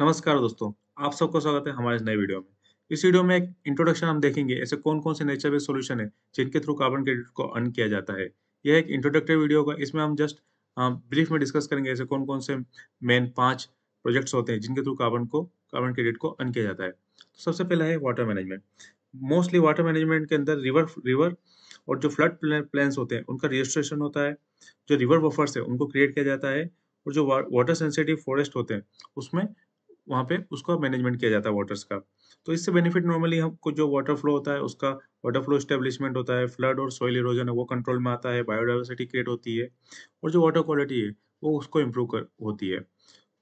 नमस्कार दोस्तों आप सबको स्वागत है हमारे नए वीडियो में इस वीडियो में एक इंट्रोडक्शन हम देखेंगे ऐसे कौन कौन से नेचर बेस्ड सोल्यूशन है जिनके थ्रू कार्बन क्रेडिट को अर्न किया जाता है यह एक इंट्रोडक्टरी वीडियो होगा इसमें हम जस्ट ब्रीफ में डिस्कस करेंगे ऐसे कौन कौन से मेन पांच प्रोजेक्ट्स होते हैं जिनके थ्रू कार्बन को कार्बन क्रेडिट को अर्न किया जाता है तो सबसे पहला है water management mostly water management के अंदर रिवर रिवर और जो फ्लड प्लान होते हैं उनका रजिस्ट्रेशन होता है जो रिवर बफर्स है उनको क्रिएट किया जाता है और जो वाटर सेंसिटिव फॉरेस्ट होते हैं उसमें वहाँ पे उसका मैनेजमेंट किया जाता है वाटर्स का तो इससे बेनिफिट नॉर्मली हमको जो वाटर फ्लो होता है उसका वाटर फ्लो स्टेब्लिशमेंट होता है फ्लड और सॉइल इरोजन है वो कंट्रोल में आता है बायोडाइवर्सिटी क्रिएट होती है और जो वाटर क्वालिटी है वो उसको इम्प्रूव कर होती है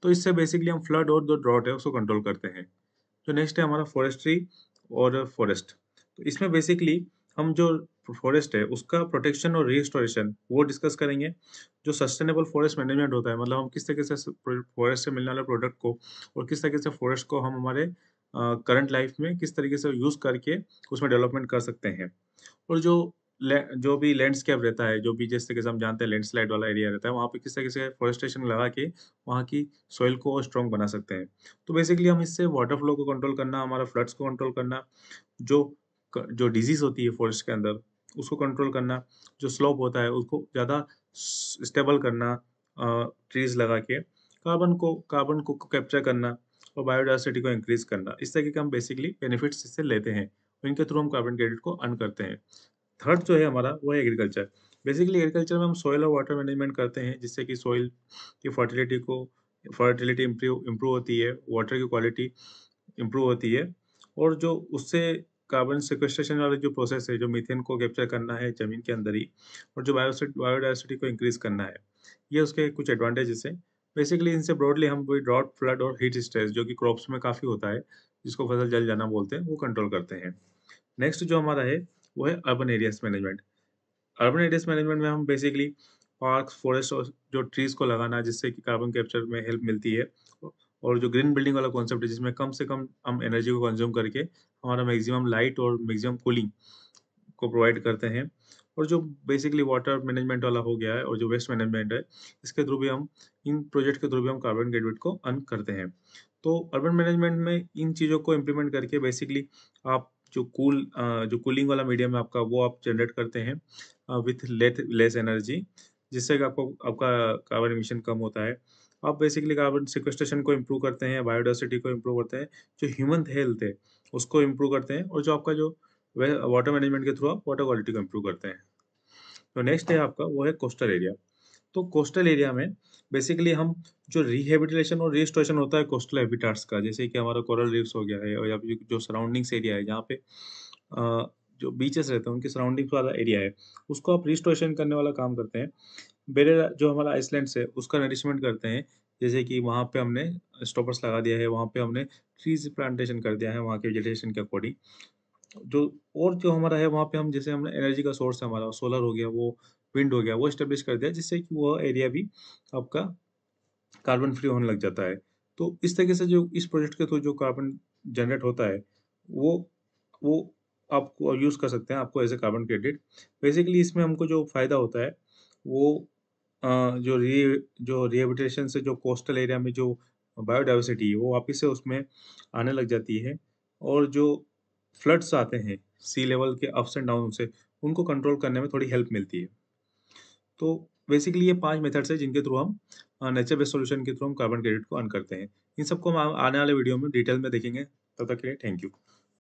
तो इससे बेसिकली हम फ्लड और जो ड्रॉट है उसको कंट्रोल करते हैं जो तो नेक्स्ट है हमारा फॉरेस्ट्री और फॉरेस्ट तो इसमें बेसिकली हम जो फॉरेस्ट है उसका प्रोटेक्शन और रिस्टोरेशन वो डिस्कस करेंगे जो सस्टेनेबल फॉरेस्ट मैनेजमेंट होता है मतलब हम किस तरीके से फॉरेस्ट से मिलने वाले प्रोडक्ट को और किस तरीके से फॉरेस्ट को हम हमारे करंट लाइफ में किस तरीके से यूज़ करके उसमें डेवलपमेंट कर सकते हैं और जो जो भी लैंडस्केप रहता है जो भी जिस तरीके से हम जानते हैं लैंडस्लाइड वाला एरिया रहता है वहाँ पे किस तरीके से फॉरेस्टेशन लगा के वहाँ की सॉइल को और स्ट्रॉन्ग बना सकते हैं तो बेसिकली हम इससे वाटर फ्लो को कंट्रोल करना हमारा फ्लड्स को कंट्रोल करना जो जो डिजीज़ होती है फॉरेस्ट के अंदर उसको कंट्रोल करना जो स्लोप होता है उसको ज़्यादा स्टेबल करना ट्रीज लगा के कार्बन को कार्बन को कैप्चर करना और बायोडाइवर्सिटी को इंक्रीज करना इस तरीके के हम बेसिकली बेनिफिट्स इससे लेते हैं इनके थ्रू हम कार्बन क्रेडिट को अर्न करते हैं थर्ड जो है हमारा वो है एग्रीकल्चर बेसिकली एग्रीकल्चर में हम सॉइल और वाटर मैनेजमेंट करते हैं जिससे कि सॉइल की फर्टिलिटी को फर्टिलिटी इम्प्रूव इम्प्रूव होती है वाटर की क्वालिटी इम्प्रूव होती है और जो उससे कार्बन सिक्वेस्ट्रेशन वाला जो प्रोसेस है जो मीथेन को कैप्चर करना है जमीन के अंदर ही और जो बायोडाइवर्सिटी को इंक्रीज करना है ये उसके कुछ एडवांटेजेस हैं बेसिकली इनसे ब्रॉडली हम कोई ड्रॉट फ्लड और हीट स्ट्रेस जो कि क्रॉप्स में काफ़ी होता है जिसको फसल जल जाना बोलते हैं वो कंट्रोल करते हैं नेक्स्ट जो हमारा है वो है urban areas management urban areas management में हम बेसिकली पार्क फॉरेस्ट और जो ट्रीज़ को लगाना जिससे कि कार्बन कैप्चर में हेल्प मिलती है और जो ग्रीन बिल्डिंग वाला कॉन्सेप्ट है जिसमें कम से कम हम एनर्जी को कंज्यूम करके हमारा मैक्सिमम लाइट और मैक्सिमम कूलिंग को प्रोवाइड करते हैं और जो बेसिकली वाटर मैनेजमेंट वाला हो गया है और जो वेस्ट मैनेजमेंट है इसके थ्रू भी हम इन प्रोजेक्ट के थ्रू भी हम कार्बन गेटवेट को अर्न करते हैं तो अर्बन मैनेजमेंट में इन चीज़ों को इम्प्लीमेंट करके बेसिकली आप जो कूल cool, जो कूलिंग वाला मीडियम है आपका वो आप जनरेट करते हैं विथ लेथ लेस एनर्जी जिससे कि आपको आपका कार्बन इमिशन कम होता है अब बेसिकली कार्बन सिक्वेस्ट्रेशन को इम्प्रूव करते हैं बायोडाइवर्सिटी को इम्प्रूव करते हैं जो ह्यूमन हेल्थ है उसको इम्प्रूव करते हैं और जो आपका जो वाटर मैनेजमेंट के थ्रू आप वाटर क्वालिटी को इम्प्रूव करते हैं तो नेक्स्ट है आपका वो है कोस्टल एरिया तो कोस्टल एरिया में बेसिकली हम जो रिहेबिटेशन और रिस्टोरेशन होता है कोस्टल हैबिटाट्स का जैसे कि हमारा कोरल रिव्स हो गया है और या जो सराउंडिंग्स एरिया है जहाँ पे जो बीचेस रहते हैं उनके सराउंडिंग्स वाला एरिया है उसको आप रिस्टोरेशन करने वाला काम करते हैं बेरे जो हमारा आइसलैंड है उसका नरिशमेंट करते हैं जैसे कि वहाँ पे हमने स्टॉपर्स लगा दिया है वहाँ पे हमने ट्रीज प्लांटेशन कर दिया है वहाँ के वेजिटेशन के अकॉर्डिंग जो और जो हमारा है वहाँ पे हम जैसे हमने एनर्जी का सोर्स है हमारा सोलर हो गया वो विंड हो गया वो इस्टेब्लिश कर दिया जिससे कि वह एरिया भी आपका कार्बन फ्री होने लग जाता है तो इस तरीके से जो इस प्रोजेक्ट के थ्रू जो कार्बन जनरेट होता है वो वो आपको यूज़ कर सकते हैं आपको as a carbon credit basically इसमें हमको जो फ़ायदा होता है वो जो रि जो रिहेबिटेशन से जो कोस्टल एरिया में जो बायोडाइवर्सिटी है, वो वापिस से उसमें आने लग जाती है और जो फ्लड्स आते हैं, सी लेवल के अप्स एंड डाउन से, उनको कंट्रोल करने में थोड़ी हेल्प मिलती है। तो बेसिकली ये पांच मेथड्स हैं जिनके थ्रू हम नेचर बेस्ड सॉल्यूशन के थ्रू हम कार्बन क्रेडिट को अर्न करते हैं। इन सबको हम आने वाले वीडियो में डिटेल में देखेंगे, तब तक के लिए थैंक यू।